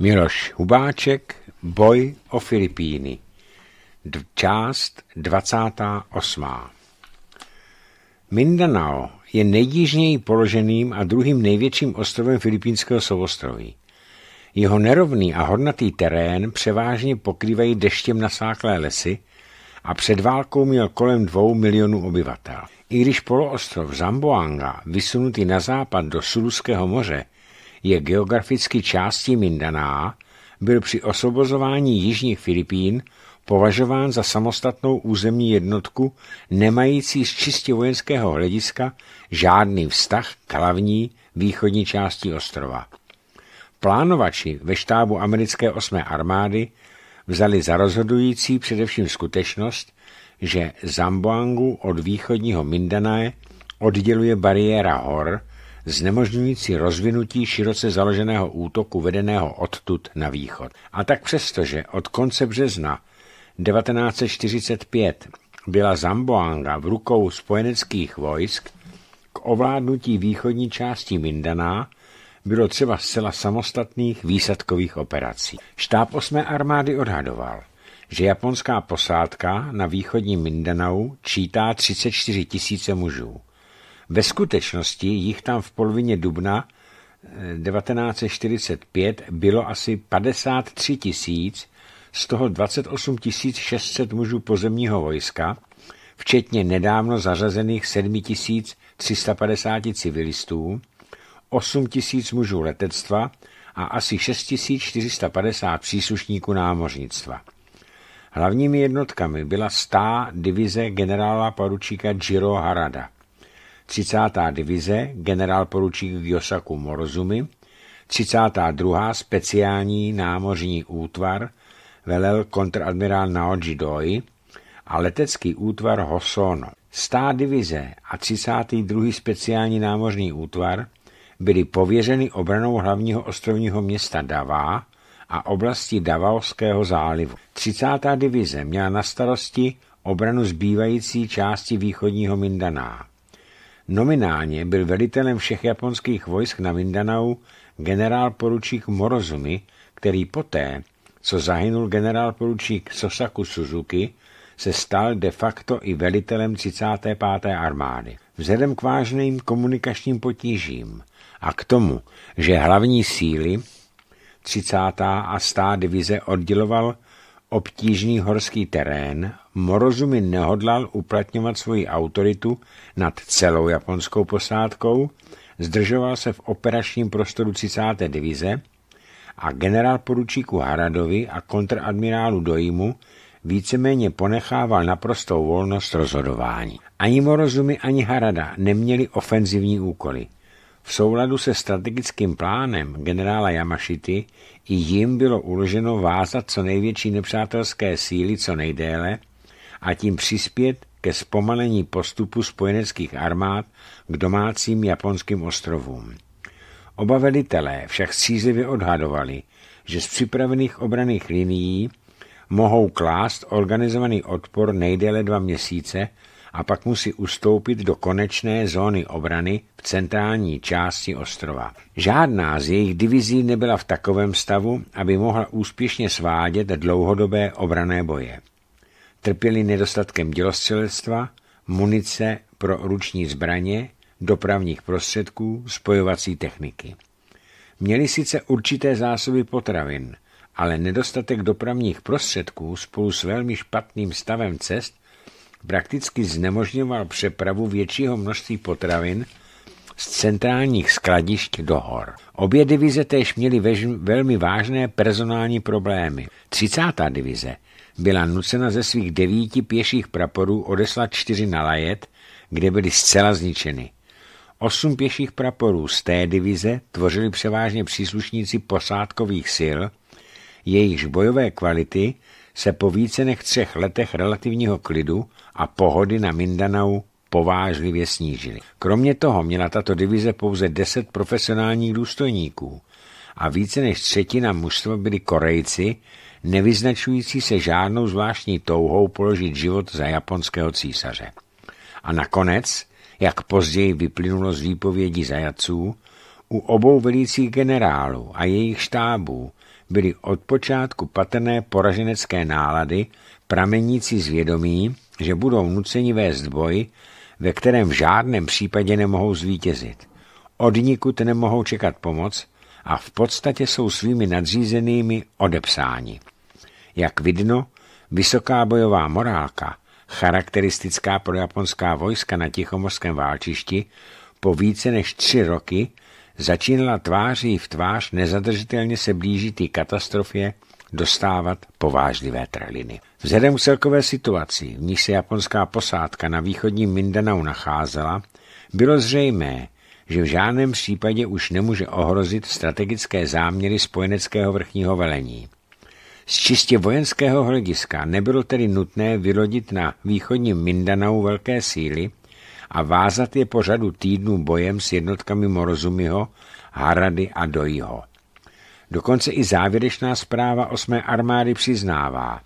Miloš Hubáček, Boj o Filipíny, část 28. Mindanao je nejjižněji položeným a druhým největším ostrovem filipínského souostroví. Jeho nerovný a hornatý terén převážně pokrývají deštěm nasáklé lesy a před válkou měl kolem dvou milionů obyvatel. I když poloostrov Zamboanga, vysunutý na západ do Suluského moře, je geograficky částí Mindaná, byl při osvobozování jižních Filipín považován za samostatnou územní jednotku, nemající z čistě vojenského hlediska žádný vztah k hlavní východní části ostrova. Plánovači ve štábu americké 8. armády vzali za rozhodující především skutečnost, že Zamboangu od východního Mindanae odděluje bariéra hor, znemožňující rozvinutí široce založeného útoku vedeného odtud na východ. A tak přestože od konce března 1945 byla Zamboanga v rukou spojeneckých vojsk, k ovládnutí východní části Mindaná bylo třeba zcela samostatných výsadkových operací. Štáb 8. armády odhadoval, že japonská posádka na východní Mindanau čítá 34 tisíce mužů. Ve skutečnosti jich tam v polovině dubna 1945 eh, bylo asi 53 tisíc, z toho 28 600 mužů pozemního vojska, včetně nedávno zařazených 7 350 civilistů, 8 000 mužů letectva a asi 6 450 příslušníků námořnictva. Hlavními jednotkami byla stá divize generála poručíka Jiro Harada – 30. divize generálporučík Josaku Morozumi, 32. speciální námořní útvar velel kontradmirál Naoji Doi a letecký útvar Hosono. Stá divize a 32. speciální námořní útvar byly pověřeny obranou hlavního ostrovního města Davá a oblasti Davaovského zálivu. 30. divize měla na starosti obranu zbývající části východního Mindaná. Nominálně byl velitelem všech japonských vojsk na Mindanau generál poručík Morozumi, který poté, co zahynul generál poručík Sosaku Suzuki, se stal de facto i velitelem 35. armády. Vzhledem k vážným komunikačním potížím a k tomu, že hlavní síly 30. a 100. divize odděloval obtížný horský terén, Morozumi nehodlal uplatňovat svoji autoritu nad celou japonskou posádkou, zdržoval se v operačním prostoru 30. divize a generál poručíku Haradovi a kontradmirálu Dojimu víceméně ponechával naprostou volnost rozhodování. Ani Morozumi, ani Harada neměli ofenzivní úkoly – v souladu se strategickým plánem generála Yamashity i jim bylo uloženo vázat co největší nepřátelské síly co nejdéle a tím přispět ke zpomalení postupu spojeneckých armád k domácím japonským ostrovům. Oba velitelé však sízlivě odhadovali, že z připravených obraných linií mohou klást organizovaný odpor nejdéle dva měsíce a pak musí ustoupit do konečné zóny obrany v centrální části ostrova. Žádná z jejich divizí nebyla v takovém stavu, aby mohla úspěšně svádět dlouhodobé obrané boje. Trpěli nedostatkem dělostřelectva, munice pro ruční zbraně, dopravních prostředků, spojovací techniky. Měli sice určité zásoby potravin, ale nedostatek dopravních prostředků spolu s velmi špatným stavem cest prakticky znemožňoval přepravu většího množství potravin z centrálních skladišť do hor. Obě divize též měly vež, velmi vážné personální problémy. 30. divize byla nucena ze svých devíti pěších praporů odeslat čtyři na Lajet, kde byly zcela zničeny. Osm pěších praporů z té divize tvořili převážně příslušníci posádkových sil, jejichž bojové kvality – se po více než třech letech relativního klidu a pohody na Mindanau povážlivě snížily. Kromě toho měla tato divize pouze 10 profesionálních důstojníků a více než třetina mužstva byli Korejci, nevyznačující se žádnou zvláštní touhou položit život za japonského císaře. A nakonec, jak později vyplynulo z výpovědi zajaců, u obou velících generálů a jejich štábů byly od počátku patrné poraženecké nálady, pramenící z vědomí, že budou nuceni vést boj, ve kterém v žádném případě nemohou zvítězit. Od nikud nemohou čekat pomoc a v podstatě jsou svými nadřízenými odepsáni. Jak vidno, vysoká bojová morálka, charakteristická pro japonská vojska na Tichomorském válčišti, po více než tři roky začínala tváří v tvář nezadržitelně se blížitý katastrofě dostávat povážlivé trhliny. Vzhledem k celkové situaci, v níž se japonská posádka na východním Mindanao nacházela, bylo zřejmé, že v žádném případě už nemůže ohrozit strategické záměry spojeneckého vrchního velení. Z čistě vojenského hlediska nebylo tedy nutné vylodit na východním Mindanao velké síly, a vázat je po řadu týdnů bojem s jednotkami Morozumiho, Harady a Dojiho. Dokonce i závěrečná zpráva osmé armády přiznává,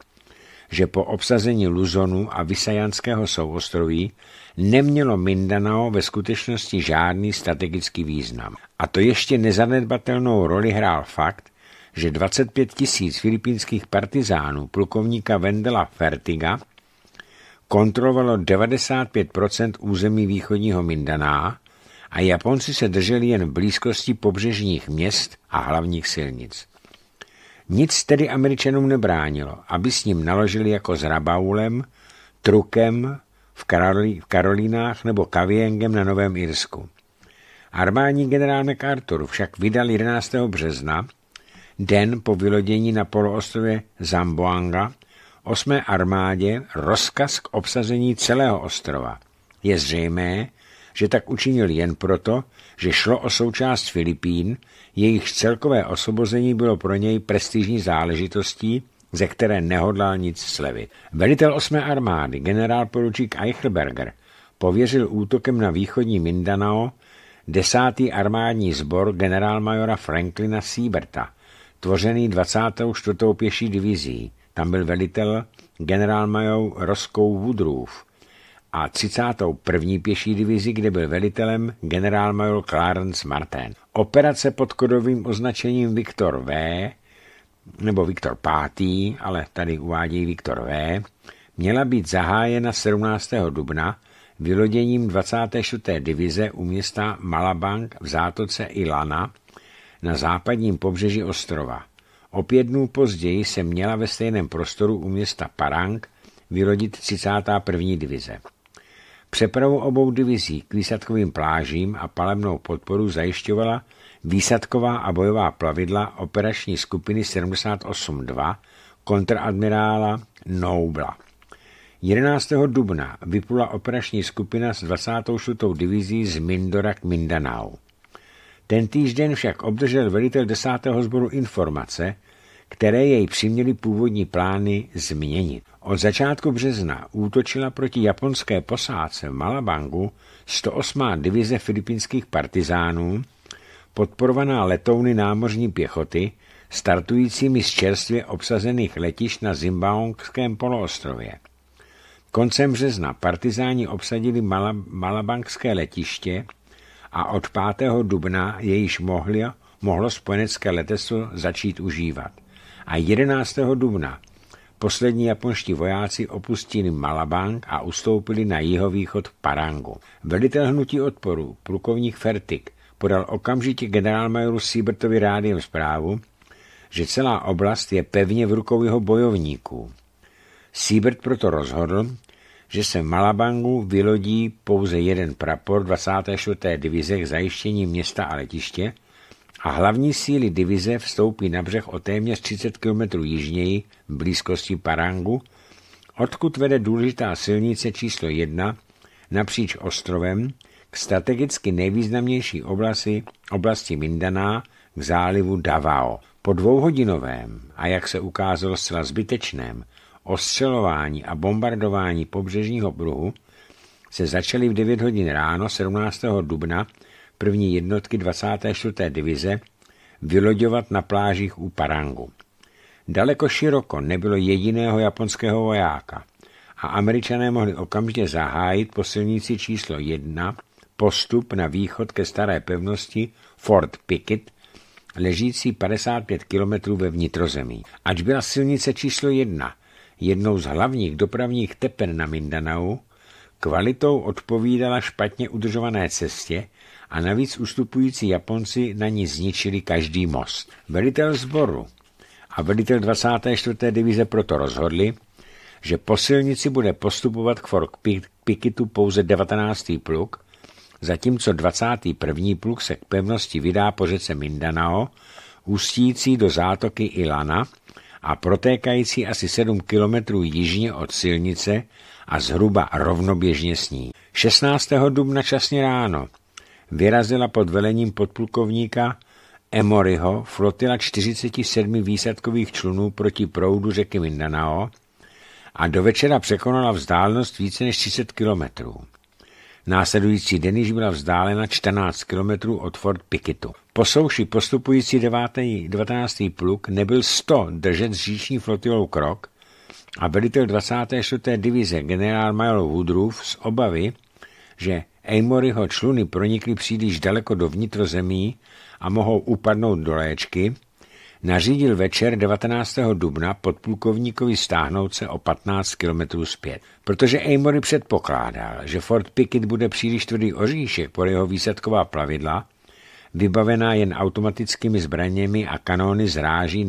že po obsazení Luzonu a Visajanského souostroví nemělo Mindanao ve skutečnosti žádný strategický význam. A to ještě nezanedbatelnou roli hrál fakt, že 25 tisíc filipínských partizánů plukovníka Vendela Fertiga kontrolovalo 95 území východního Mindaná a Japonci se drželi jen v blízkosti pobřežních měst a hlavních silnic. Nic tedy Američanům nebránilo, aby s ním naložili jako s Rabaulem, Trukem v, Karolí, v Karolínách nebo Kaviengem na Novém Irsku. Armádní generál MacArthur však vydal 11. března, den po vylodění na poloostrově Zamboanga, osmé armádě rozkaz k obsazení celého ostrova. Je zřejmé, že tak učinil jen proto, že šlo o součást Filipín, jejich celkové osobození bylo pro něj prestižní záležitostí, ze které nehodlal nic slevit. Velitel 8. armády, generál poručík Eichelberger, pověřil útokem na východní Mindanao desátý armádní sbor generálmajora Franklina Sieberta, tvořený 24. pěší divizí. Tam byl velitel generál major Roskou Woodruff a 31. pěší divizi, kde byl velitelem generál major Clarence Martin. Operace pod kodovým označením Viktor V nebo Viktor V, ale tady uvádí Viktor V, měla být zahájena 17. dubna vyloděním 26. divize u města Malabank v zátoce Ilana na západním pobřeží ostrova. O pět dnů později se měla ve stejném prostoru u města Parang vyrodit 31. divize. Přepravu obou divizí k výsadkovým plážím a palemnou podporu zajišťovala výsadková a bojová plavidla operační skupiny 78.2 kontradmirála Noubla. 11. dubna vyplula operační skupina s 24. divizí z Mindora k Mindanao. Ten týžden však obdržel velitel desátého sboru informace, které jej přiměly původní plány změnit. Od začátku března útočila proti japonské posádce v Malabangu 108. divize filipínských partizánů, podporovaná letouny námořní pěchoty, startujícími z čerstvě obsazených letišť na Zimbabwském poloostrově. Koncem března partizáni obsadili Malabangské letiště a od 5. dubna je již mohli, mohlo spojenecké letectvo začít užívat. A 11. dubna poslední japonští vojáci opustili Malabang a ustoupili na jihovýchod Parangu. Velitel hnutí odporu, plukovník Fertik, podal okamžitě generálmajoru Siebertovi rádiem zprávu, že celá oblast je pevně v rukou jeho bojovníků. Siebert proto rozhodl, že se v Malabangu vylodí pouze jeden prapor 24. divize k zajištění města a letiště a hlavní síly divize vstoupí na břeh o téměř 30 km jižněji v blízkosti Parangu, odkud vede důležitá silnice číslo 1 napříč ostrovem k strategicky nejvýznamnější oblasti, oblasti Mindaná k zálivu Davao. Po dvouhodinovém a jak se ukázalo zcela zbytečném ostřelování a bombardování pobřežního pruhu se začaly v 9 hodin ráno 17. dubna první jednotky 24. divize vyloďovat na plážích u Parangu. Daleko široko nebylo jediného japonského vojáka a američané mohli okamžitě zahájit po silnici číslo 1 postup na východ ke staré pevnosti Fort Pickett, ležící 55 kilometrů ve vnitrozemí. Ač byla silnice číslo 1 jednou z hlavních dopravních tepen na Mindanau, kvalitou odpovídala špatně udržované cestě a navíc ustupující Japonci na ní zničili každý most. Velitel sboru a velitel 24. divize proto rozhodli, že po silnici bude postupovat k Fork Pikitu pouze 19. pluk, zatímco 21. pluk se k pevnosti vydá po řece Mindanao, ústící do zátoky Ilana, a protékající asi 7 kilometrů jižně od silnice a zhruba rovnoběžně s ní. 16. dubna časně ráno vyrazila pod velením podplukovníka Emoryho flotila 47 výsadkových člunů proti proudu řeky Mindanao a do večera překonala vzdálenost více než 30 kilometrů. Následující den již byla vzdálena 14 kilometrů od Fort Pikitu. Po souši postupující 9. 19. pluk nebyl 100 držet s říční flotilou krok a velitel 24. divize generál Major Woodruff z obavy, že Amoryho čluny pronikly příliš daleko do vnitrozemí a mohou upadnout do léčky, nařídil večer 19. dubna podplukovníkovi stáhnout se o 15 kilometrů zpět. Protože Amory předpokládal, že Fort Pickett bude příliš tvrdý oříšek pro jeho výsadková plavidla, vybavená jen automatickými zbraněmi a kanóny zráží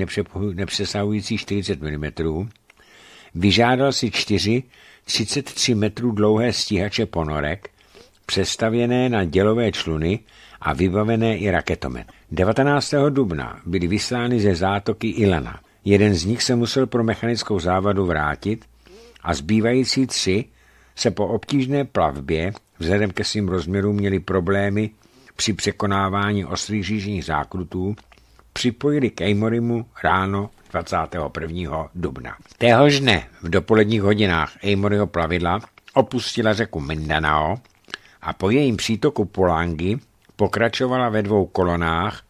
nepřesahující 40 mm, vyžádal si čtyři 33 metrů dlouhé stíhače ponorek, přestavěné na dělové čluny a vybavené i raketomet. 19. dubna byly vyslány ze zátoky Ilana. Jeden z nich se musel pro mechanickou závadu vrátit a zbývající tři se po obtížné plavbě vzhledem ke svým rozměrům měli problémy při překonávání ostrých řížních zákrutů, připojili k Eymorimu ráno 21. dubna. Téhož dne v dopoledních hodinách Eymoriho plavidla opustila řeku Mindanao a po jejím přítoku Polangi pokračovala ve dvou kolonách,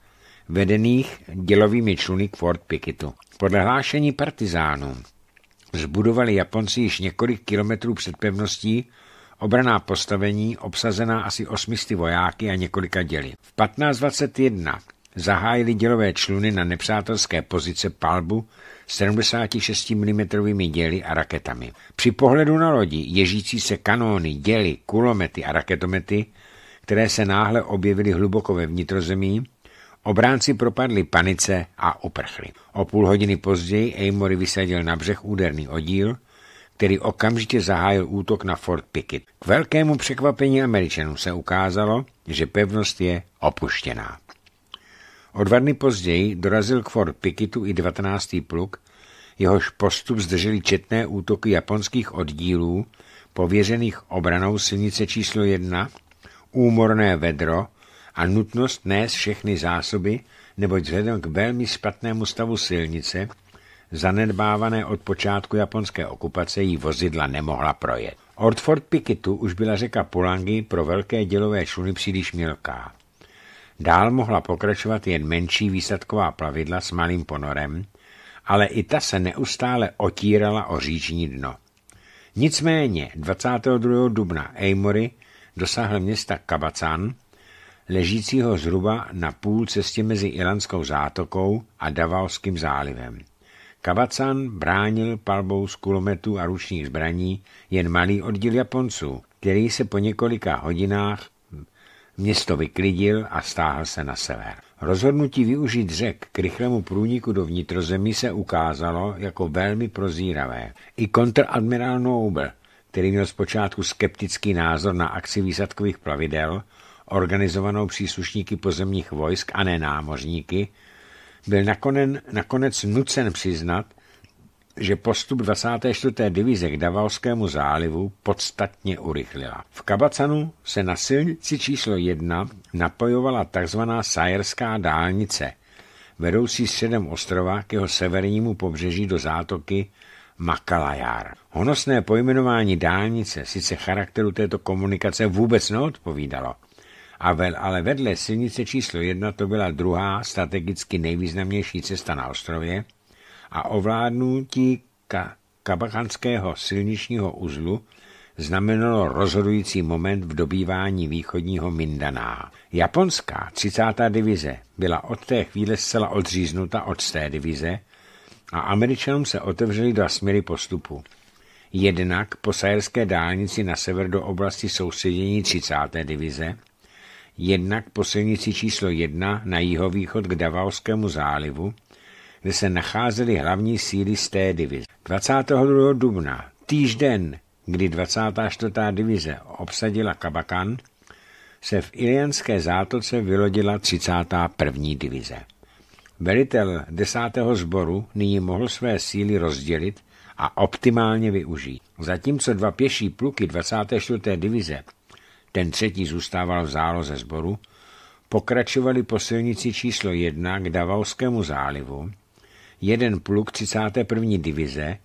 vedených dělovými čluny k Fort Picketu. Podle hlášení partizánů zbudovali Japonci již několik kilometrů před pevností obraná postavení obsazená asi osmisty vojáky a několika děli. V 1521 zahájili dělové čluny na nepřátelské pozice palbu 76 mm děly a raketami. Při pohledu na lodi, ježící se kanóny, děly, kulomety a raketomety, které se náhle objevily hluboko ve vnitrozemí, obránci propadli panice a uprchli. O půl hodiny později Amory vysadil na břeh úderný oddíl, který okamžitě zahájil útok na Fort Pickett. K velkému překvapení Američanů se ukázalo, že pevnost je opuštěná. O dva dny později dorazil k Fort Pickettu i 19. pluk, jehož postup zdrželi četné útoky japonských oddílů, pověřených obranou silnice číslo 1 úmorné vedro a nutnost nést všechny zásoby, neboť vzhledem k velmi špatnému stavu silnice, zanedbávané od počátku japonské okupace, jí vozidla nemohla projet. Od Fort Pikitu už byla řeka Pulangi pro velké dělové čluny příliš milká. Dál mohla pokračovat jen menší výsadková plavidla s malým ponorem, ale i ta se neustále otírala o říční dno. Nicméně 22. dubna Amory dosáhl města Kabacan, ležícího zhruba na půl cestě mezi Ilanskou zátokou a Davalským zálivem. Kabacan bránil palbou z kulometů a ručních zbraní jen malý oddíl Japonců, který se po několika hodinách město vyklidil a stáhl se na sever. Rozhodnutí využít řek k rychlému průniku do vnitrozemí se ukázalo jako velmi prozíravé. I kontradmirál Noble který měl zpočátku skeptický názor na akci výsadkových plavidel, organizovanou příslušníky pozemních vojsk a ne námořníky, byl nakonec, nakonec nucen přiznat, že postup 24. divize k Davalskému zálivu podstatně urychlila. V Kabacanu se na silnici číslo 1 napojovala tzv. Sajerská dálnice, vedoucí středem ostrova k jeho severnímu pobřeží do zátoky Makalajar. Honosné pojmenování dálnice sice charakteru této komunikace vůbec neodpovídalo, a vel, ale vedle silnice číslo jedna to byla druhá strategicky nejvýznamnější cesta na ostrově a ovládnutí ka, kabakanského silničního uzlu znamenalo rozhodující moment v dobývání východního Mindaná. Japonská 30. divize byla od té chvíle zcela odříznuta od té divize, a Američanům se otevřely dva směry postupu. Jednak po sajerské dálnici na sever do oblasti soustředění 30. divize, jednak po silnici číslo 1 na jihovýchod k Davaoskému zálivu, kde se nacházely hlavní síly z té divize. 22. dubna, týžden, kdy 24. divize obsadila Kabakan, se v Ilianské zátoce vylodila 31. divize. Velitel desátého sboru nyní mohl své síly rozdělit a optimálně využít. Zatímco dva pěší pluky 24. divize, ten třetí zůstával v záloze sboru, pokračovali po silnici číslo 1 k Davauskému zálivu, jeden pluk 31. divize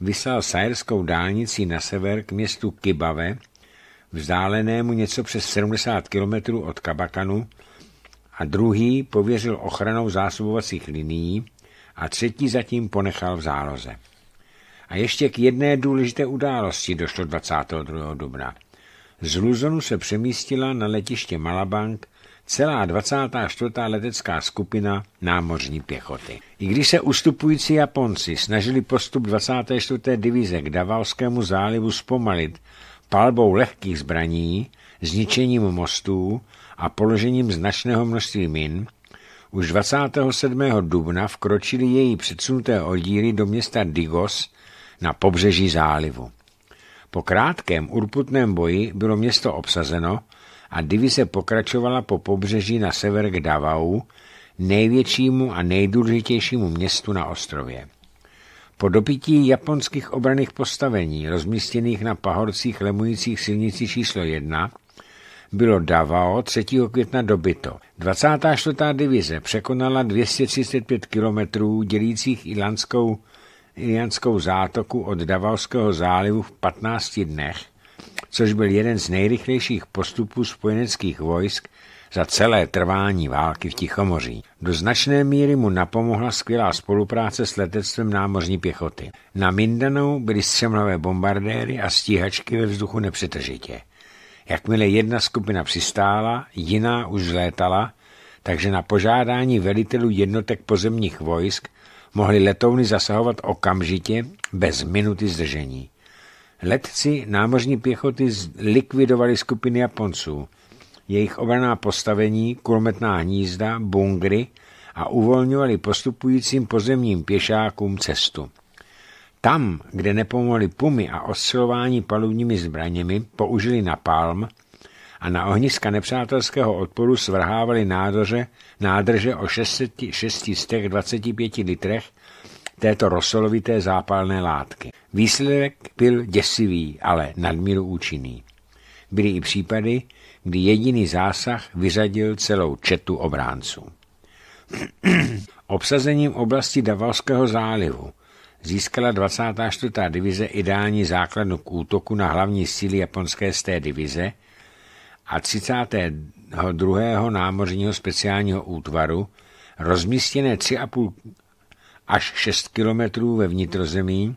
vyslal sajerskou dálnici na sever k městu Kibave, vzdálenému něco přes 70 km od Kabakanu, a druhý pověřil ochranou zásobovacích linií a třetí zatím ponechal v záloze. A ještě k jedné důležité události došlo 22. dubna. Z Luzonu se přemístila na letiště Malabank celá 24. letecká skupina námořní pěchoty. I když se ustupující Japonci snažili postup 24. divize k Davalskému zálivu zpomalit palbou lehkých zbraní, zničením mostů a položením značného množství min už 27. dubna vkročili její předsunuté oddíly do města Digos na pobřeží zálivu. Po krátkém urputném boji bylo město obsazeno a divize pokračovala po pobřeží na sever k Davau, největšímu a nejdůležitějšímu městu na ostrově. Po dopití japonských obraných postavení rozmístěných na pahorcích lemujících silnici číslo 1 bylo Davao 3. května dobyto. 24. divize překonala 235 kilometrů dělících ilanskou ilanskou zátoku od Davaoského zálivu v 15 dnech, což byl jeden z nejrychlejších postupů spojeneckých vojsk za celé trvání války v Tichomoří. Do značné míry mu napomohla skvělá spolupráce s letectvem námořní pěchoty. Na Mindanou byly střemlové bombardéry a stíhačky ve vzduchu nepřetržitě. Jakmile jedna skupina přistála, jiná už létala, takže na požádání velitelů jednotek pozemních vojsk mohly letouny zasahovat okamžitě, bez minuty zdržení. Letci námořní pěchoty likvidovali skupiny Japonců. Jejich obraná postavení, kulometná hnízda, bungry a uvolňovali postupujícím pozemním pěšákům cestu. Tam, kde nepomohly pumy a osilování palubními zbraněmi, použili napalm a na ohniska nepřátelského odporu svrhávali nádrže, nádrže o 625 litrech této rosolovité zápalné látky. Výsledek byl děsivý, ale nadmíru účinný. Byly i případy, kdy jediný zásah vyřadil celou četu obránců. Obsazením oblasti Davalského zálivu – získala 24. divize ideální základnu k útoku na hlavní síly japonské z té divize a 32. námořního speciálního útvaru, rozmístěné 3,5 až 6 kilometrů ve vnitrozemí,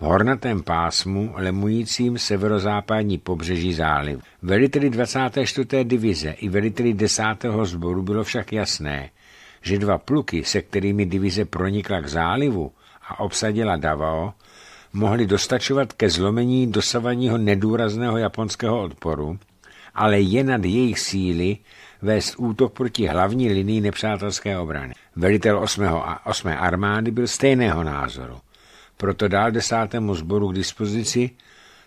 v hornatém pásmu lemujícím severozápadní pobřeží záliv. Veliteli 24. divize i veliteli 10. sboru bylo však jasné, že dva pluky, se kterými divize pronikla k zálivu, a obsadila Davao, mohly dostačovat ke zlomení dosavadního nedůrazného japonského odporu, ale je nad jejich síly vést útok proti hlavní linii nepřátelské obrany. Velitel 8. A 8. armády byl stejného názoru, proto dal 10. sboru k dispozici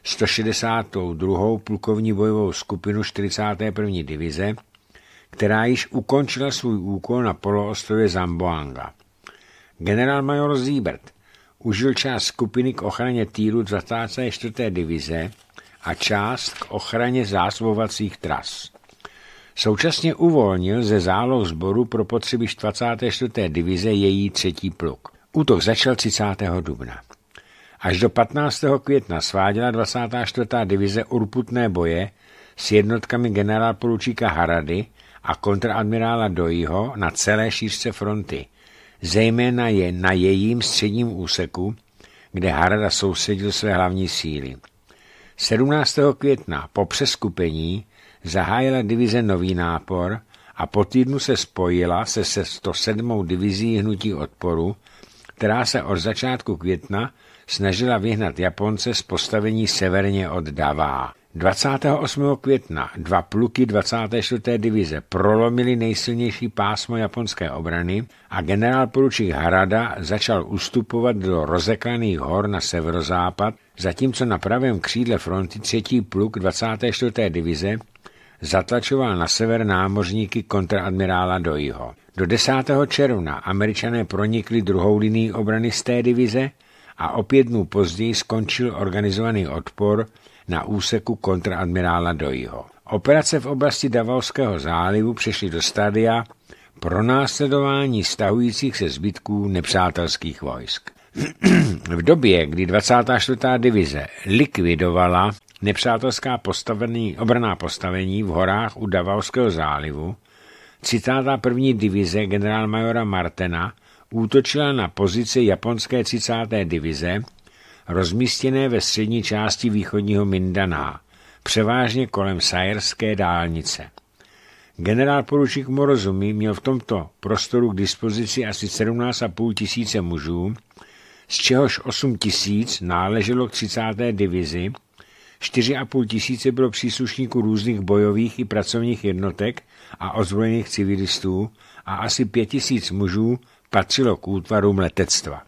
162. plukovní bojovou skupinu 41. divize, která již ukončila svůj úkol na poloostrově Zamboanga. Generál major Zíbert užil část skupiny k ochraně týru 24. divize a část k ochraně zásobovacích tras. Současně uvolnil ze záloh sboru pro potřeby 24. divize její třetí pluk. Útok začal 30. dubna. Až do 15. května sváděla 24. divize urputné boje s jednotkami generálporučíka Harady a kontradmirála Dojího na celé šířce fronty – zejména je na jejím středním úseku, kde Harada sousedil své hlavní síly. 17. května po přeskupení zahájila divize nový nápor a po týdnu se spojila se 107. divizí hnutí odporu, která se od začátku května snažila vyhnat Japonce z postavení severně od Davá. 28. května dva pluky 24. divize prolomily nejsilnější pásmo japonské obrany a generál poručík Harada začal ustupovat do rozeklaných hor na severozápad, zatímco na pravém křídle fronty třetí pluk 24. divize zatlačoval na sever námořníky kontraadmirála Dojího. Do 10. června američané pronikli druhou linií obrany z té divize a o pět dnů později skončil organizovaný odpor – na úseku kontraadmirála Dojího. Operace v oblasti Davalského zálivu přešly do stadia pronásledování stahujících se zbytků nepřátelských vojsk. v době, kdy 24. divize likvidovala nepřátelská postavení, obraná postavení v horách u Davalského zálivu, 31. divize generálmajora Martena útočila na pozici japonské 30. divize rozmístěné ve střední části východního Mindaná, převážně kolem Sajerské dálnice. Generál poručík Morozumi měl v tomto prostoru k dispozici asi 17,5 tisíce mužů, z čehož 8 tisíc náleželo k 30. divizi, 4,5 tisíce bylo příslušníků různých bojových i pracovních jednotek a ozbrojených civilistů a asi 5 tisíc mužů patřilo k útvarům letectva.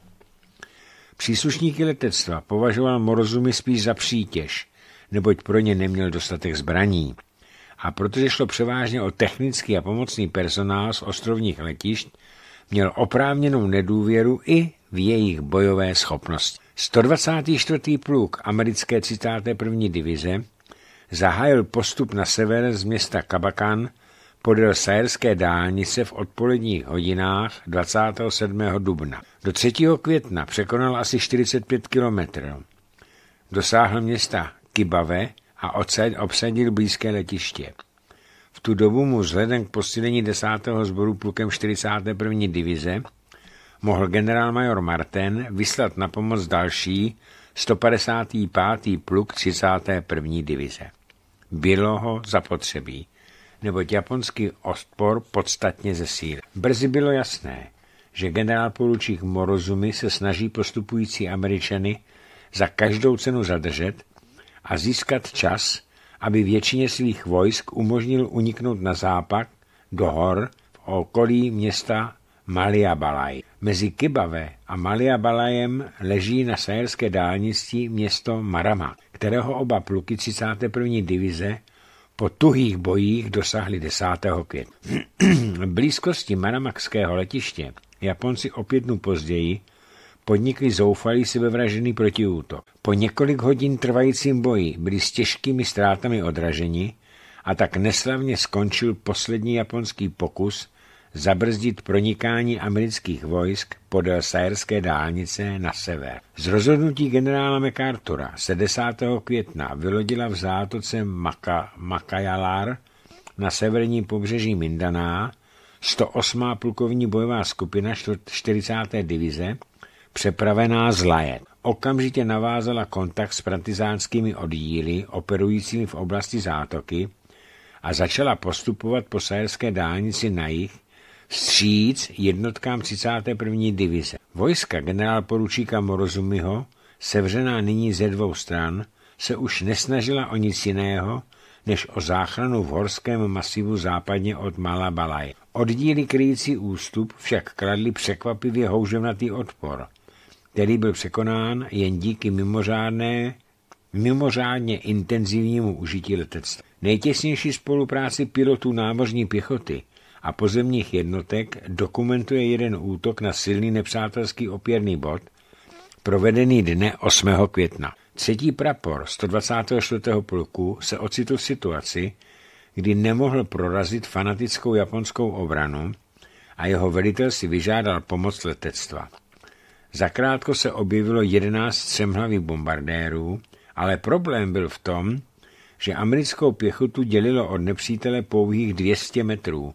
Příslušníky letectva považoval Morozumi spíš za přítěž, neboť pro ně neměl dostatek zbraní. A protože šlo převážně o technický a pomocný personál z ostrovních letišť, měl oprávněnou nedůvěru i v jejich bojové schopnosti. 124. pluk americké 31. divize zahájil postup na sever z města Kabakan – podél sajerské dálnice v odpoledních hodinách 27. dubna. Do 3. května překonal asi 45 kilometrů. Dosáhl města Kibave a obsadil blízké letiště. V tu dobu mu vzhledem k posílení 10. sboru plukem 41. divize mohl generálmajor Marten vyslat na pomoc další 155. pluk 31. divize. Bylo ho zapotřebí neboť japonský Ostpor podstatně zesíl. Brzy bylo jasné, že generál poručík Morozumi se snaží postupující Američany za každou cenu zadržet a získat čas, aby většině svých vojsk umožnil uniknout na západ do hor v okolí města Maliabalaj. Mezi Kibave a Maliabalajem leží na sajerské dálnici město Marama, kterého oba pluky 31. divize po tuhých bojích dosáhli 10. května. v blízkosti Manamakského letiště Japonci o pět dnů později podnikli zoufalý sebevražený protiútok. Po několik hodin trvajícím boji byli s těžkými ztrátami odraženi a tak neslavně skončil poslední japonský pokus zabrzdit pronikání amerických vojsk podél sajerské dálnice na sever. Z rozhodnutí generála MacArthura se 10. května vylodila v zátoce Maka, Makajalar na severním pobřeží Mindaná 108. plukovní bojová skupina 40. divize, přepravená z Lajet. Okamžitě navázala kontakt s pratizánskými oddíly operujícími v oblasti zátoky a začala postupovat po sajerské dálnici na jih stříc jednotkám 31. divize. Vojska poručíka Morozumiho, sevřená nyní ze dvou stran, se už nesnažila o nic jiného, než o záchranu v horském masivu západně od Malabalaj. Oddíly kryjící ústup však kradly překvapivě houževnatý odpor, který byl překonán jen díky mimořádné, mimořádně intenzivnímu užití letectva. Nejtěsnější spolupráci pilotů námořní pěchoty – a pozemních jednotek dokumentuje jeden útok na silný nepřátelský opěrný bod, provedený dne 8. května. Třetí prapor 124. pluku se ocitl v situaci, kdy nemohl prorazit fanatickou japonskou obranu a jeho velitel si vyžádal pomoc letectva. Zakrátko se objevilo 11 semhlavých bombardérů, ale problém byl v tom, že americkou pěchotu dělilo od nepřítele pouhých 200 metrů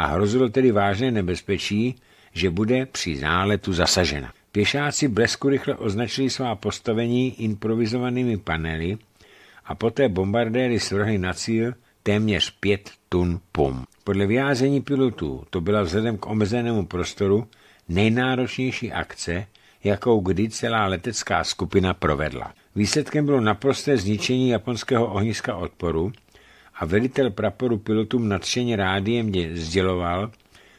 a hrozilo tedy vážné nebezpečí, že bude při náletu zasažena. Pěšáci blesku rychle označili svá postavení improvizovanými panely a poté bombardéry svrhli na cíl téměř 5 tun pum. Podle vyjázení pilotů to byla vzhledem k omezenému prostoru nejnáročnější akce, jakou kdy celá letecká skupina provedla. Výsledkem bylo naprosté zničení japonského ohniska odporu, a velitel praporu pilotům nadšeně rádiem sděloval,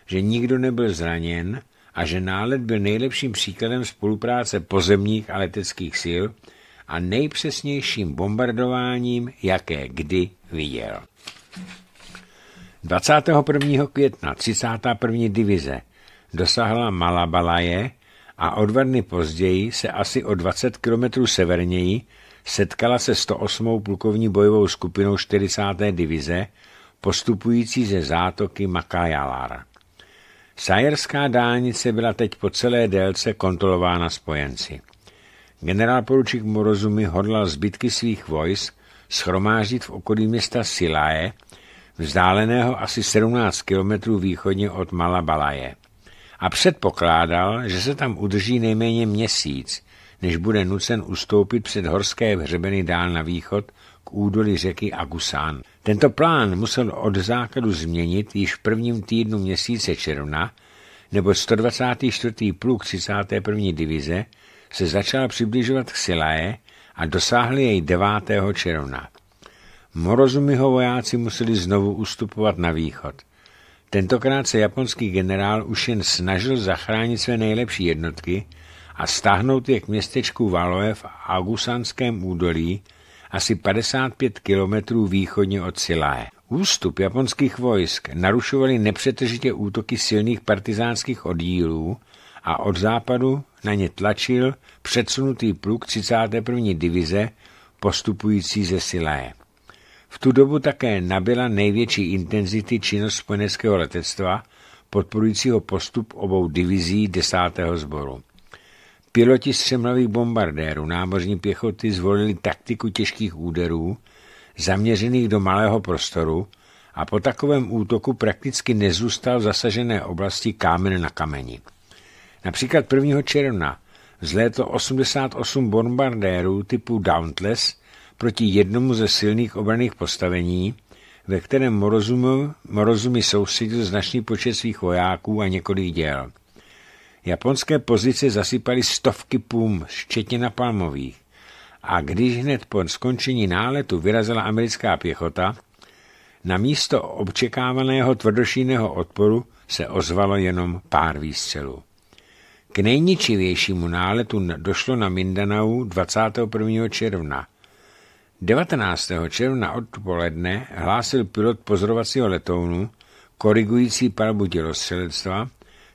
že nikdo nebyl zraněn a že nálet byl nejlepším příkladem spolupráce pozemních a leteckých sil a nejpřesnějším bombardováním, jaké kdy viděl. 21. května 31. divize dosáhla Malabalaje a o dva dny později se asi o 20 km severněji setkala se 108. plukovní bojovou skupinou 40. divize, postupující ze zátoky Makajalar. Sajerská dálnice byla teď po celé délce kontrolována spojenci. Generál poručík Morozumi hodlal zbytky svých vojsk schromáždit v okolí města Silae, vzdáleného asi 17 kilometrů východně od Malabalaje. A předpokládal, že se tam udrží nejméně měsíc, než bude nucen ustoupit před horské hřebeny dál na východ k údolí řeky Agusán. Tento plán musel od základu změnit již v prvním týdnu měsíce června, nebo 124. pluk 31. divize se začal přibližovat k Silaje a dosáhli jej 9. června. Morozumiho vojáci museli znovu ustupovat na východ. Tentokrát se japonský generál už jen snažil zachránit své nejlepší jednotky – a stáhnout je k městečku Valové v Agusanském údolí, asi 55 kilometrů východně od Silae. Ústup japonských vojsk narušovaly nepřetržitě útoky silných partizánských oddílů a od západu na ně tlačil předsunutý pluk 31. divize postupující ze Silae. V tu dobu také nabyla největší intenzity činnost spojeneckého letectva, podporujícího postup obou divizí 10. sboru. Piloti střemlových bombardérů námořní pěchoty zvolili taktiku těžkých úderů, zaměřených do malého prostoru a po takovém útoku prakticky nezůstal v zasažené oblasti kámen na kameni. Například 1. června vzlétlo 88 bombardérů typu Dauntless proti jednomu ze silných obraných postavení, ve kterém Morozumi, sousedil značný počet svých vojáků a několik děl. Japonské pozice zasypaly stovky pům, včetně napalmových. A když hned po skončení náletu vyrazila americká pěchota, na místo občekávaného tvrdošíného odporu se ozvalo jenom pár výstřelů. K nejničivějšímu náletu došlo na Mindanau 21. června. 19. června odpoledne hlásil pilot pozorovacího letounu, korigující palbu dělostřelectva,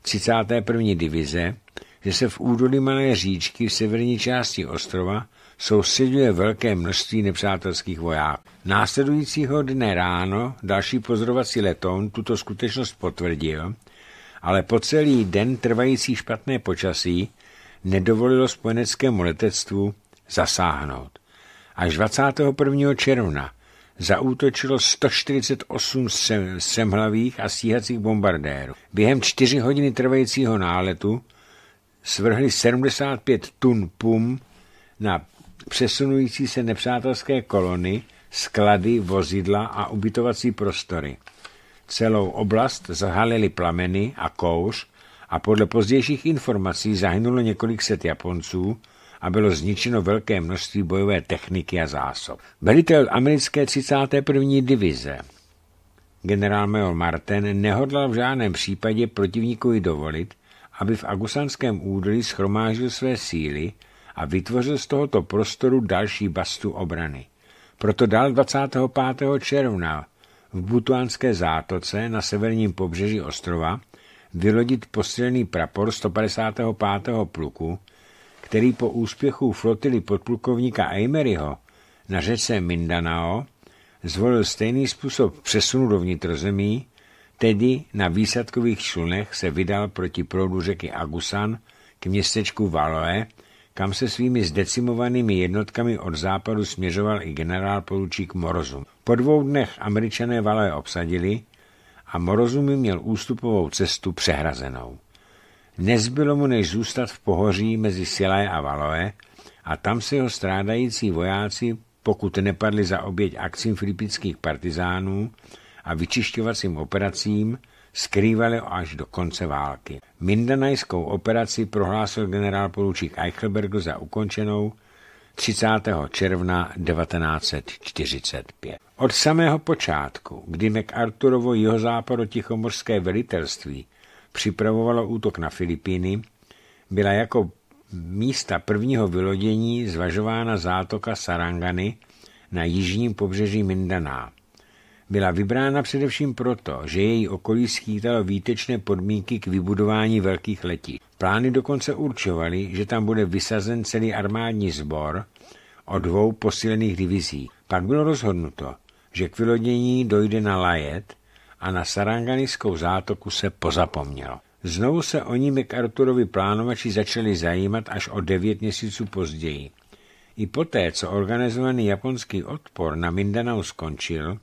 31. divize, že se v údolí Malé říčky v severní části ostrova soustředuje velké množství nepřátelských vojáků. Následujícího dne ráno další pozorovací letoun tuto skutečnost potvrdil, ale po celý den trvající špatné počasí nedovolilo spojeneckému letectvu zasáhnout. Až 21. června zaútočilo 148 sem, semhlavých a stíhacích bombardérů. Během čtyři hodiny trvajícího náletu svrhli 75 tun pum na přesunující se nepřátelské kolony, sklady, vozidla a ubytovací prostory. Celou oblast zahalily plameny a kouř a podle pozdějších informací zahynulo několik set Japonců, a bylo zničeno velké množství bojové techniky a zásob. Velitel americké 31. divize generál Major Martin nehodlal v žádném případě protivníkovi dovolit, aby v Agusanském údolí schromážil své síly a vytvořil z tohoto prostoru další bastu obrany. Proto dal 25. června v Butuánské zátoce na severním pobřeží ostrova vylodit postřelný prapor 155. pluku, který po úspěchu flotily podplukovníka Emeryho na řece Mindanao zvolil stejný způsob přesunu do vnitrozemí, tedy na výsadkových člunech se vydal proti proudu řeky Agusan k městečku Valoe, kam se svými zdecimovanými jednotkami od západu směřoval i generál poručík Morozum. Po dvou dnech američané Valoe obsadili a Morozum měl ústupovou cestu přehrazenou. Nezbylo mu než zůstat v pohoří mezi Silé a Valoe a tam se ho strádající vojáci, pokud nepadli za oběť akcím filipických partizánů a vyčišťovacím operacím, skrývali až do konce války. Mindanajskou operaci prohlásil generál poručík Eichelberg za ukončenou 30. června 1945. Od samého počátku, kdy MacArturovo jihozápado tichomorské velitelství Připravovalo útok na Filipíny, byla jako místa prvního vylodění zvažována zátoka Sarangany na jižním pobřeží Mindaná. Byla vybrána především proto, že její okolí schýtalo výtečné podmínky k vybudování velkých letí. Plány dokonce určovaly, že tam bude vysazen celý armádní sbor o dvou posilených divizí. Pak bylo rozhodnuto, že k vylodění dojde na Lajet – a na Saranganiskou zátoku se pozapomnělo. Znovu se o ní McArthurovi plánovači začali zajímat až o devět měsíců později. I poté, co organizovaný japonský odpor na Mindanao skončil,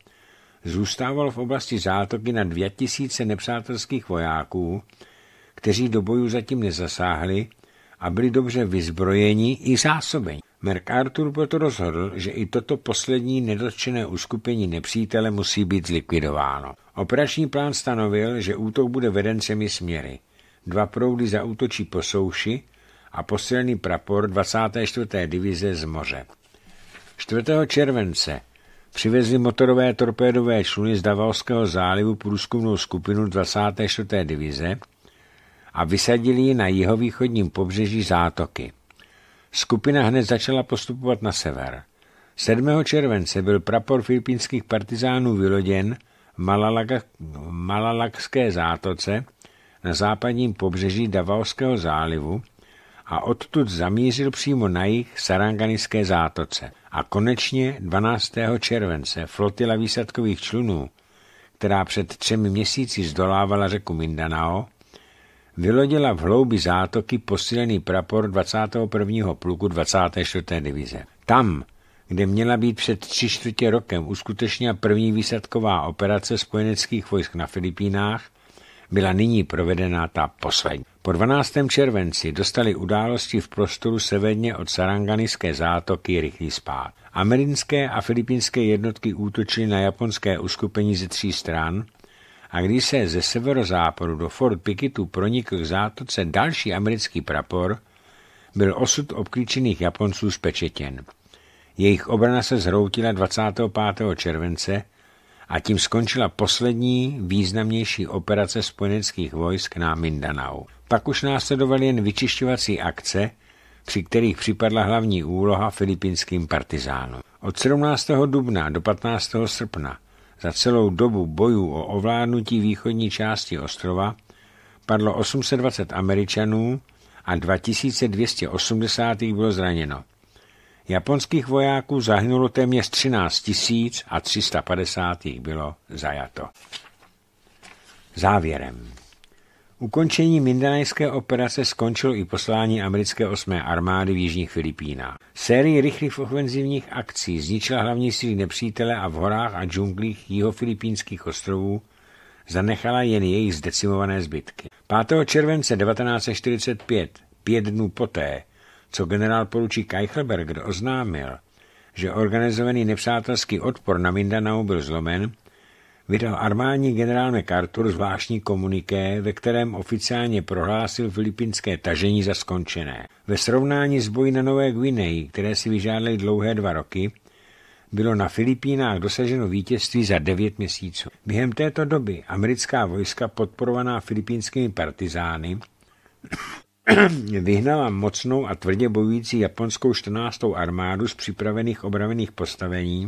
zůstával v oblasti zátoky na 2000 nepřátelských vojáků, kteří do bojů zatím nezasáhli a byli dobře vyzbrojeni i zásobeni. MacArthur proto rozhodl, že i toto poslední nedotčené uskupení nepřítele musí být zlikvidováno. Operační plán stanovil, že útok bude veden třemi směry. Dva proudy zaútočí po souši a posilný prapor 24. divize z moře. 4. července přivezli motorové torpédové čluny z Davalského zálivu průzkumnou skupinu 24. divize a vysadili ji na jihovýchodním pobřeží zátoky. Skupina hned začala postupovat na sever. 7. července byl prapor filipínských partizánů vyloděn v Malalakské no, zátoce na západním pobřeží Davaoského zálivu a odtud zamířil přímo na jich Saranganické zátoce. A konečně 12. července flotila výsadkových člunů, která před třemi měsíci zdolávala řeku Mindanao, vylodila v hloubi zátoky posílený prapor 21. pluku 24. divize. Tam, kde měla být před tři čtvrtě rokem uskutečněna první výsadková operace spojeneckých vojsk na Filipínách, byla nyní provedena ta poslední. Po 12. červenci dostali události v prostoru severně od Saranganiské zátoky rychlý spád. Americké a filipínské jednotky útočily na japonské uskupení ze tří stran a když se ze severozápadu do Fort Pickettu pronikl k zátoce další americký prapor, byl osud obklíčených Japonců spečetěn. Jejich obrana se zhroutila 25. července a tím skončila poslední významnější operace spojeneckých vojsk na Mindanao. Pak už následovaly jen vyčišťovací akce, při kterých připadla hlavní úloha filipínským partizánům. Od 17. dubna do 15. srpna za celou dobu bojů o ovládnutí východní části ostrova padlo 820 Američanů a 2280 bylo zraněno. Japonských vojáků zahynulo téměř 13 000 a 350 bylo zajato. Závěrem. Ukončení mindanajské operace skončilo i poslání americké 8. armády v Jižních Filipínách. Série rychlých ofenzivních akcí zničila hlavní síly nepřítele a v horách a džunglích jeho filipínských ostrovů zanechala jen jejich zdecimované zbytky. 5. července 1945, pět dnů poté, co generál poručík Eichelberger oznámil, že organizovaný nepřátelský odpor na Mindanao byl zlomen, vydal armádní generál MacArthur zvláštní komuniké, ve kterém oficiálně prohlásil filipínské tažení za skončené. Ve srovnání s boji na Nové Gvineji, které si vyžádaly dlouhé dva roky, bylo na Filipínách dosaženo vítězství za devět měsíců. Během této doby americká vojska podporovaná filipínskými partizány vyhnala mocnou a tvrdě bojující japonskou 14. armádu z připravených obravených postavení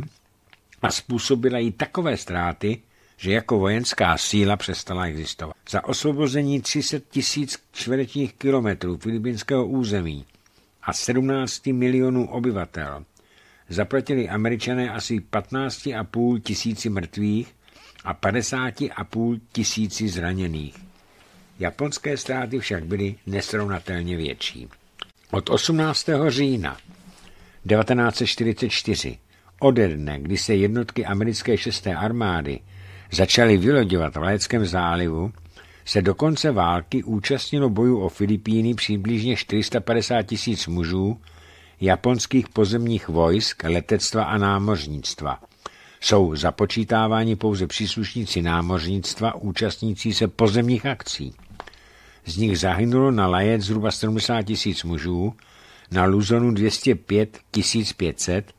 a způsobila jí takové ztráty, že jako vojenská síla přestala existovat. Za osvobození 300 tisíc čtverečních kilometrů filipínského území a 17 milionů obyvatel zaplatili američané asi 15,5 tisíci mrtvých a 50,5 tisíci zraněných. Japonské ztráty však byly nesrovnatelně větší. Od 18. října 1944, ode dne, kdy se jednotky americké šesté armády začali vyloďovat v Lajeckém zálivu, se do konce války účastnilo boju o Filipíny přibližně 450 tisíc mužů, japonských pozemních vojsk, letectva a námořnictva. Jsou započítáváni pouze příslušníci námořnictva účastnící se pozemních akcí. Z nich zahynulo na Lajet zhruba 70 tisíc mužů, na Luzonu 205 500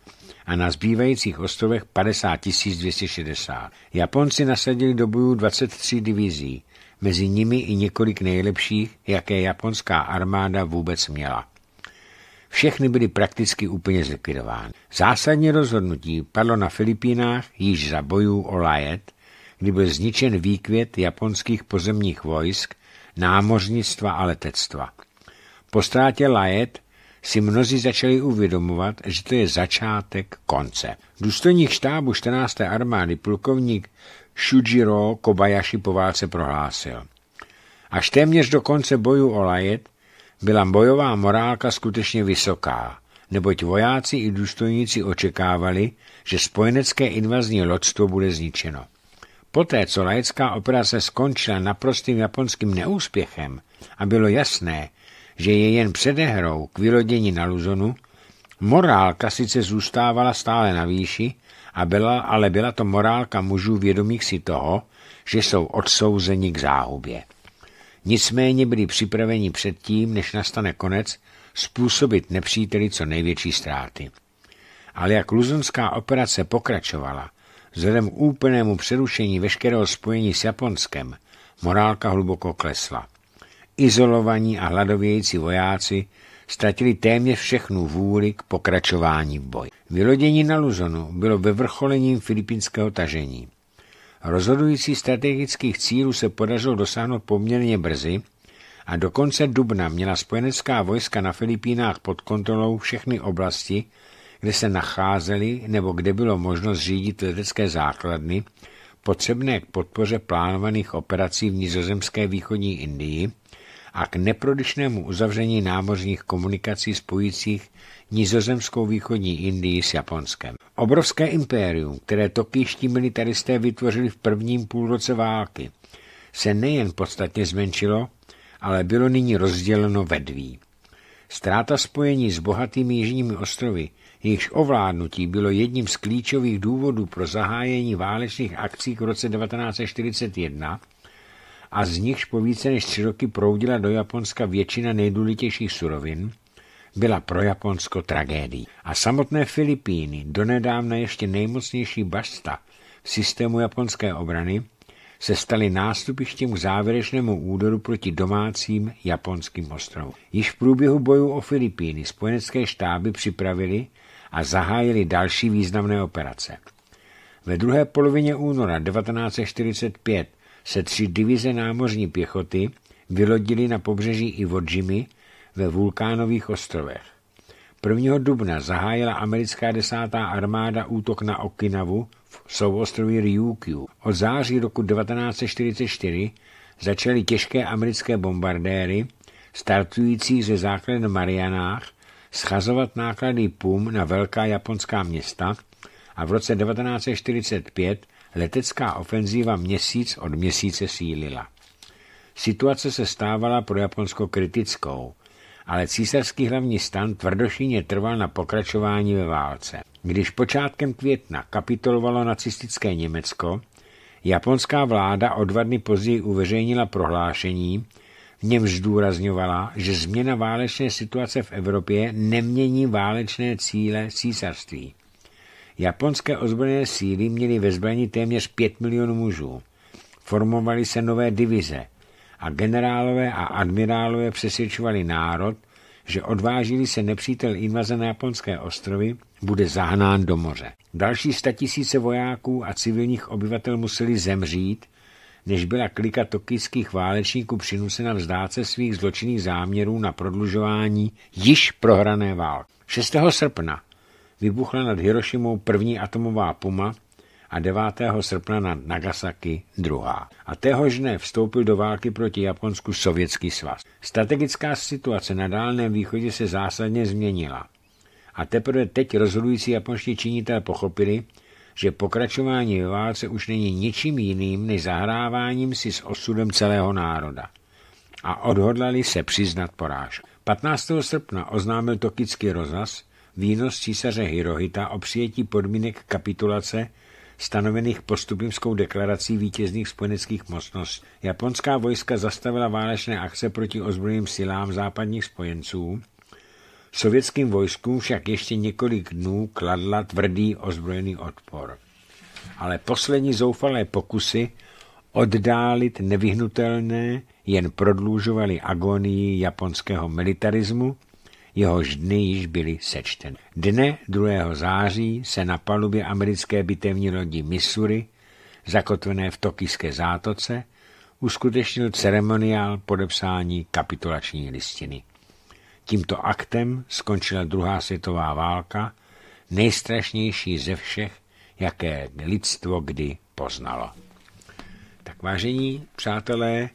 a na zbývajících ostrovech 50 260. Japonci nasadili do bojů 23 divizí, mezi nimi i několik nejlepších, jaké japonská armáda vůbec měla. Všechny byly prakticky úplně zlikvidovány. Zásadní rozhodnutí padlo na Filipínách již za bojů o Lajet, kdy byl zničen výkvět japonských pozemních vojsk, námořnictva a letectva. Po ztrátě Lajet si mnozí začali uvědomovat, že to je začátek konce. Důstojník štábu 14. armády plukovník Shujiro Kobayashi po válce prohlásil. Až téměř do konce boju o Lajet byla bojová morálka skutečně vysoká, neboť vojáci i důstojníci očekávali, že spojenecké invazní lodstvo bude zničeno. Poté, co lajecká operace skončila naprostým japonským neúspěchem a bylo jasné, že je jen předehrou k vylodění na Luzonu, morálka sice zůstávala stále na výši, a byla, ale byla to morálka mužů vědomých si toho, že jsou odsouzeni k záhubě. Nicméně byli připraveni předtím, než nastane konec, způsobit nepříteli co největší ztráty. Ale jak luzonská operace pokračovala, vzhledem k úplnému přerušení veškerého spojení s Japonskem, morálka hluboko klesla. Izolovaní a hladovějící vojáci ztratili téměř všechnu vůli k pokračování v boji. Vylodění na Luzonu bylo vyvrcholením filipínského tažení. Rozhodující strategických cílů se podařilo dosáhnout poměrně brzy a do konce dubna měla spojenecká vojska na Filipínách pod kontrolou všechny oblasti, kde se nacházely nebo kde bylo možno zřídit letecké základny potřebné k podpoře plánovaných operací v nizozemské východní Indii – a k neprodyšnému uzavření námořních komunikací spojících nizozemskou východní Indii s Japonskem. Obrovské impérium, které tokýští militaristé vytvořili v prvním půlroce války, se nejen podstatně zmenšilo, ale bylo nyní rozděleno ve dví. Stráta spojení s bohatými jižními ostrovy, jejichž ovládnutí bylo jedním z klíčových důvodů pro zahájení válečných akcí v roce 1941, a z nichž po více než tři roky proudila do Japonska většina nejdůležitějších surovin, byla pro Japonsko tragédií. A samotné Filipíny, donedávna ještě nejmocnější basta v systému japonské obrany, se staly nástupištěm k závěrečnému úderu proti domácím japonským ostrovům. Již v průběhu bojů o Filipíny spojenecké štáby připravili a zahájili další významné operace. Ve druhé polovině února 1945 se tři divize námořní pěchoty vylodily na pobřeží i Jimy ve vulkánových ostrovech. 1. dubna zahájila americká desátá armáda útok na Okinavu v souostroví Ryukyu. Od září roku 1944 začaly těžké americké bombardéry, startující ze základen Marianách, schazovat náklady PUM na velká japonská města a v roce 1945 letecká ofenzíva měsíc od měsíce sílila. Situace se stávala pro Japonsko kritickou, ale císařský hlavní stan tvrdošíně trval na pokračování ve válce. Když počátkem května kapitulovalo nacistické Německo, japonská vláda o dva dny později uveřejnila prohlášení, v něm zdůrazňovala, že změna válečné situace v Evropě nemění válečné cíle císařství. Japonské ozbrojené síly měly ve zbraní téměř 5 milionů mužů. Formovaly se nové divize a generálové a admirálové přesvědčovali národ, že odvážili se nepřítel invaze na japonské ostrovy, bude zahnán do moře. Další statisíce vojáků a civilních obyvatel museli zemřít, než byla klika tokijských válečníků přinucena vzdát se svých zločinných záměrů na prodlužování již prohrané války. 6. srpna vybuchla nad Hirošimou první atomová puma a 9. srpna nad Nagasaki druhá. A téhož dne vstoupil do války proti Japonsku Sovětský svaz. Strategická situace na Dálném východě se zásadně změnila. A teprve teď rozhodující japonští činitelé pochopili, že pokračování ve válce už není ničím jiným než zahráváním si s osudem celého národa. A odhodlali se přiznat porážku. 15. srpna oznámil tokický rozhlas, výnos císaře Hirohita o přijetí podmínek kapitulace stanovených postupimskou deklarací vítězných spojeneckých mocností. Japonská vojska zastavila válečné akce proti ozbrojeným silám západních spojenců, sovětským vojskům však ještě několik dnů kladla tvrdý ozbrojený odpor. Ale poslední zoufalé pokusy oddálit nevyhnutelné jen prodlužovaly agonii japonského militarismu, jehož dny již byly sečteny. Dne 2. září se na palubě americké bitevní lodi Missouri, zakotvené v Tokijské zátoce, uskutečnil ceremoniál podepsání kapitulační listiny. Tímto aktem skončila druhá světová válka, nejstrašnější ze všech, jaké lidstvo kdy poznalo. Tak vážení přátelé,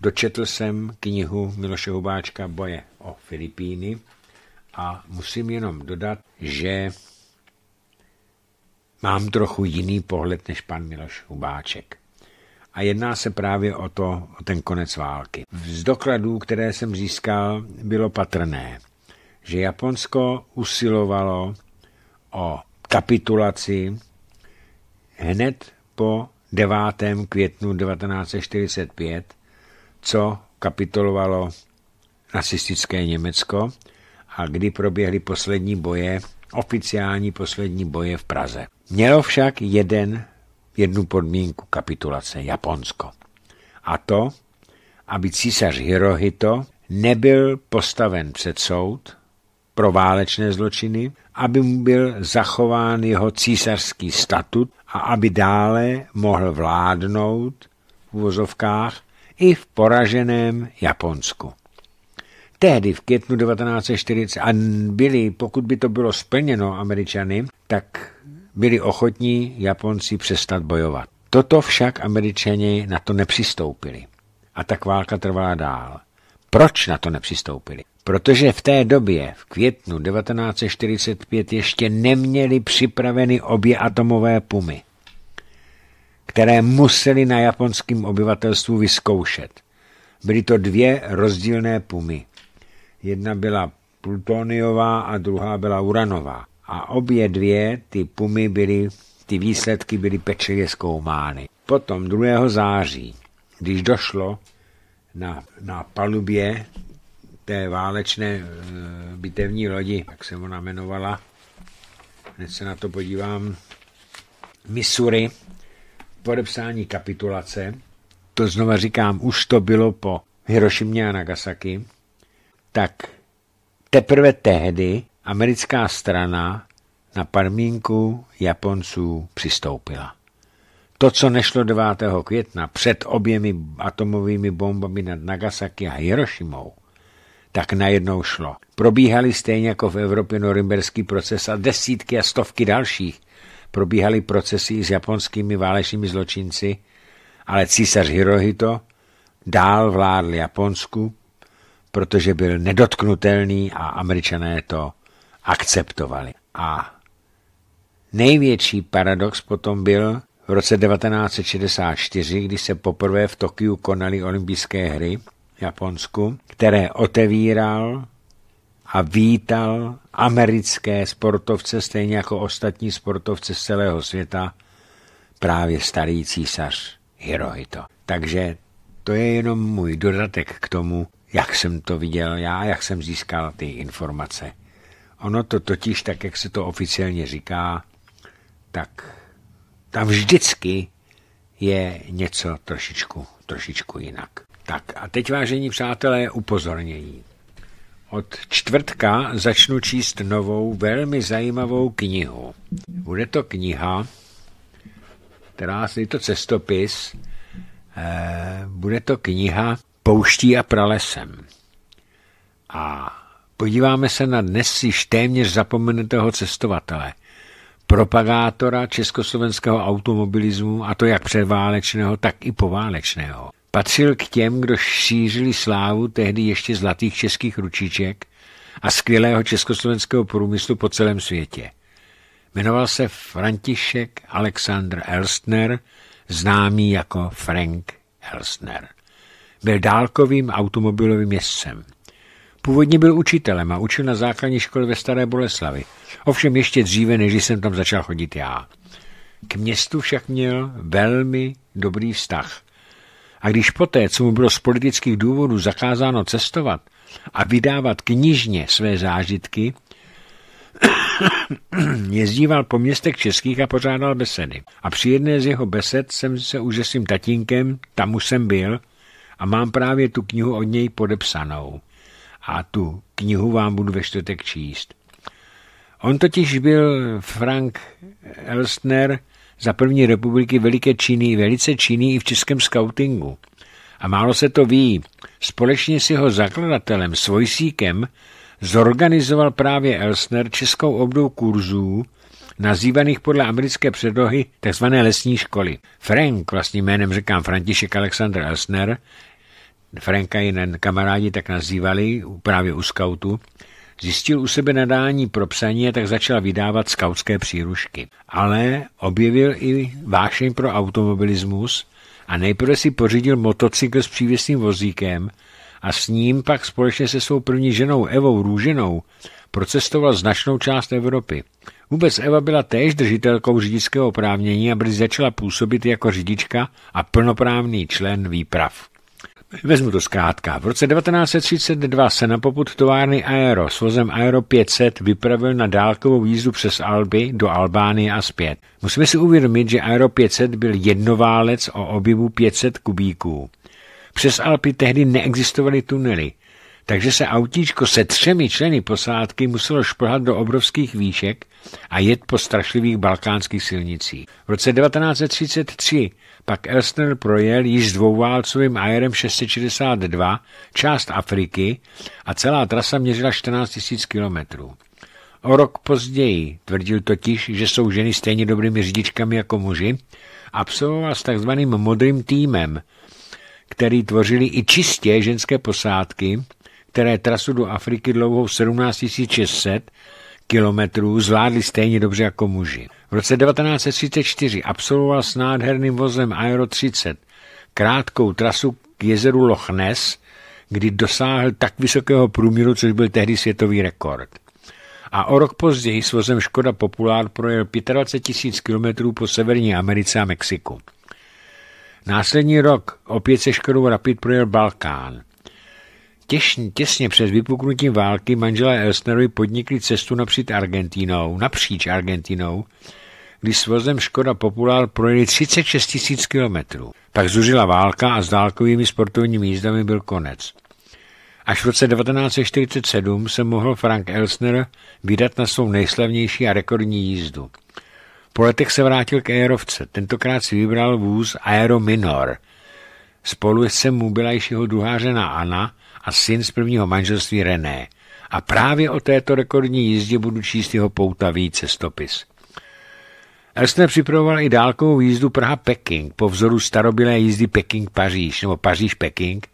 dočetl jsem knihu Miloše Hubáčka Boje o Filipíny a musím jenom dodat, že mám trochu jiný pohled než pan Miloš Hubáček. A jedná se právě o, to, o ten konec války. Z dokladů, které jsem získal, bylo patrné, že Japonsko usilovalo o kapitulaci hned po 9. květnu 1945, co kapitolovalo nacistické Německo a kdy proběhly poslední boje, oficiální poslední boje v Praze. Mělo však jeden, jednu podmínku kapitulace Japonsko. A to, aby císař Hirohito nebyl postaven před soud pro válečné zločiny, aby mu byl zachován jeho císařský statut a aby dále mohl vládnout v uvozovkách i v poraženém Japonsku tehdy v květnu 1940 a byli, pokud by to bylo splněno američany, tak byli ochotní Japonci přestat bojovat. Toto však američani na to nepřistoupili. A tak válka trvá dál. Proč na to nepřistoupili? Protože v té době, v květnu 1945, ještě neměli připraveny obě atomové pumy, které museli na japonském obyvatelstvu vyzkoušet. Byly to dvě rozdílné pumy. Jedna byla plutoniová a druhá byla uranová. A obě dvě ty pumy byly, ty výsledky byly pečlivě zkoumány. Potom 2. září, když došlo na, na palubě té válečné e, bitevní lodi, jak se ona jmenovala, hned se na to podívám, Missouri, podepsání kapitulace, to znova říkám, už to bylo po Hirošimě a Nagasaki, tak teprve tehdy americká strana na parmínku Japonců přistoupila. To, co nešlo 9. května před oběmi atomovými bombami nad Nagasaki a Hirošimou, tak najednou šlo. Probíhaly stejně jako v Evropě norimberský proces a desítky a stovky dalších. Probíhaly procesy s japonskými válečnými zločinci, ale císař Hirohito dál vládl Japonsku protože byl nedotknutelný a američané to akceptovali. A největší paradox potom byl v roce 1964, kdy se poprvé v Tokiu konaly olympijské hry v Japonsku, které otevíral a vítal americké sportovce, stejně jako ostatní sportovce z celého světa, právě starý císař Hirohito. Takže to je jenom můj dodatek k tomu, jak jsem to viděl já, jak jsem získal ty informace. Ono to totiž, tak jak se to oficiálně říká, tak tam vždycky je něco trošičku, trošičku jinak. Tak a teď, vážení přátelé, upozornění. Od čtvrtka začnu číst novou, velmi zajímavou knihu. Bude to kniha, která je to cestopis, eh, bude to kniha pouští a pralesem. A podíváme se na dnes již téměř zapomenutého cestovatele, propagátora československého automobilismu, a to jak předválečného, tak i poválečného. Patřil k těm, kdo šířili slávu tehdy ještě zlatých českých ručiček a skvělého československého průmyslu po celém světě. Jmenoval se František Alexander Elstner, známý jako Frank Elstner. Byl dálkovým automobilovým jezdcem. Původně byl učitelem a učil na základní škole ve Staré Boleslavi, ovšem ještě dříve, než jsem tam začal chodit já. K městu však měl velmi dobrý vztah. A když poté, co mu bylo z politických důvodů zakázáno cestovat a vydávat knižně své zážitky, jezdíval po městech českých a pořádal besedy. A při jedné z jeho besed jsem se už s tím tatínkem, tam už jsem byl, a mám právě tu knihu od něj podepsanou. A tu knihu vám budu ve čtvrtek číst. On totiž byl Frank Elstner za první republiky veliké činný, velice činný i v českém skautingu. A málo se to ví. Společně s jeho zakladatelem Svojsíkem zorganizoval právě Elsner českou obdou kurzů, nazývaných podle americké předlohy tzv. lesní školy. Frank, vlastním jménem říkám František Alexander Elsner, Franka i kamarádi tak nazývali právě u skautu, zjistil u sebe nadání pro psaní a tak začal vydávat skautské přírušky. Ale objevil i vášeň pro automobilismus a nejprve si pořídil motocykl s přívěsným vozíkem a s ním pak společně se svou první ženou Evou Růženou procestoval značnou část Evropy. Vůbec Eva byla též držitelkou řidičského oprávnění a brzy začala působit jako řidička a plnoprávný člen výprav. Vezmu to zkrátka. V roce 1932 se na poput továrny Aero s vozem Aero 500 vypravil na dálkovou jízdu přes Alby do Albánie a zpět. Musíme si uvědomit, že Aero 500 byl jednoválec o objemu 500 kubíků. Přes Alpy tehdy neexistovaly tunely takže se autíčko se třemi členy posádky muselo šplhat do obrovských výšek a jet po strašlivých balkánských silnicích. V roce 1933 pak Elstner projel již s dvouválcovým Airem 662 část Afriky a celá trasa měřila 14 000 kilometrů. O rok později tvrdil totiž, že jsou ženy stejně dobrými řidičkami jako muži, absolvoval s takzvaným modrým týmem, který tvořili i čistě ženské posádky, které trasu do Afriky dlouhou 17 600 kilometrů zvládli stejně dobře jako muži. V roce 1934 absolvoval s nádherným vozem Aero 30 krátkou trasu k jezeru Loch Ness, kdy dosáhl tak vysokého průměru, což byl tehdy světový rekord. A o rok později s vozem Škoda Populár projel 25 000 km po Severní Americe a Mexiku. Následní rok opět se Škodou Rapid projel Balkán. Těsně těsně před vypuknutím války manželé Elsnerovi podnikli cestu napříč Argentínou, napříč Argentínou, kdy s vozem Škoda Populár projeli 36 tisíc kilometrů. Pak zuřila válka a s dálkovými sportovními jízdami byl konec. Až v roce 1947 se mohl Frank Elsner vydat na svou nejslavnější a rekordní jízdu. Po letech se vrátil k Aerovce, tentokrát si vybral vůz Aero Minor. Spolu se mu byla již jeho žena Anna, a syn z prvního manželství René. A právě o této rekordní jízdě budu číst jeho poutavý cestopis. Elstner připravoval i dálkovou jízdu Praha-Peking po vzoru starobilé jízdy Peking-Paříž nebo Paříž-Peking,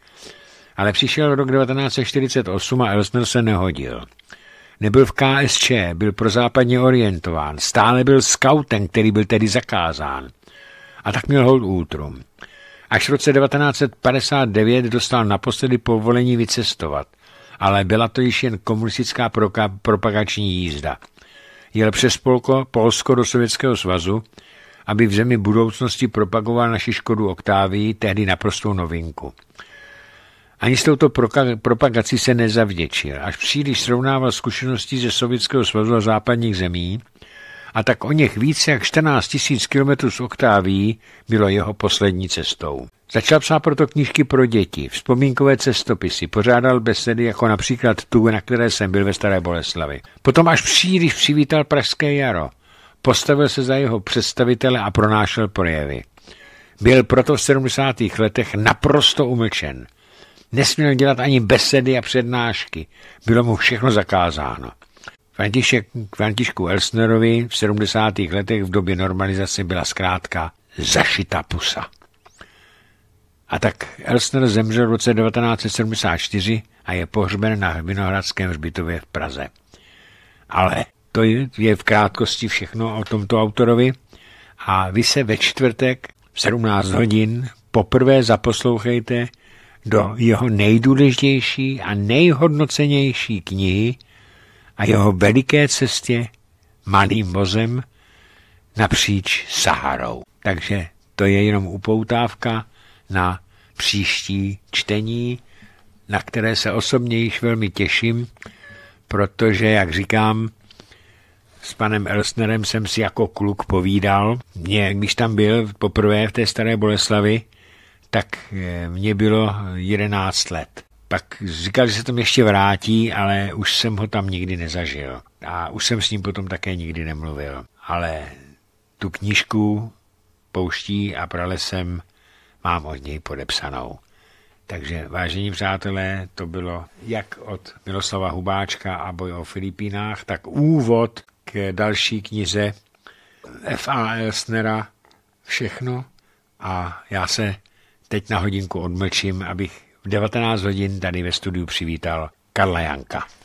ale přišel rok 1948 a Elstner se nehodil. Nebyl v KSČ, byl prozápadně orientován, stále byl scoutem, který byl tedy zakázán. A tak měl hold útrum. Až v roce 1959 dostal naposledy povolení vycestovat, ale byla to již jen komunistická propagační jízda. Jel přes Polko, Polsko do Sovětského svazu, aby v zemi budoucnosti propagoval naši Škodu Oktávii, tehdy naprostou novinku. Ani s touto propagací se nezavděčil, až příliš srovnával zkušenosti ze Sovětského svazu a západních zemí, a tak o něch více jak 14 000 kilometrů z Oktáví bylo jeho poslední cestou. Začal psát proto knížky pro děti, vzpomínkové cestopisy, pořádal besedy jako například tu, na které jsem byl ve Staré Boleslavi. Potom až příliš přivítal Pražské jaro. Postavil se za jeho představitele a pronášel projevy. Byl proto v 70. letech naprosto umlčen. Nesměl dělat ani besedy a přednášky. Bylo mu všechno zakázáno. František Františku Elsnerovi v 70. letech v době normalizace byla zkrátka zašita pusa. A tak Elsner zemřel v roce 1974 a je pohřben na Vinohradském hřbitově v Praze. Ale to je v krátkosti všechno o tomto autorovi a vy se ve čtvrtek v 17 hodin poprvé zaposlouchejte do jeho nejdůležitější a nejhodnocenější knihy a jeho veliké cestě malým vozem napříč Saharou. Takže to je jenom upoutávka na příští čtení, na které se osobně již velmi těším, protože, jak říkám, s panem Elsnerem jsem si jako kluk povídal. Mě, když tam byl poprvé v té staré Boleslavi, tak eh, mě bylo 11 let. Pak říkal, že se tam ještě vrátí, ale už jsem ho tam nikdy nezažil. A už jsem s ním potom také nikdy nemluvil. Ale tu knížku Pouští a pralesem mám od něj podepsanou. Takže, vážení přátelé, to bylo jak od Miroslava Hubáčka a boj o Filipínách, tak úvod k další knize F.A. Elsnera Všechno. A já se teď na hodinku odmlčím, abych v 19 hodin tady ve studiu přivítal Karla Janka.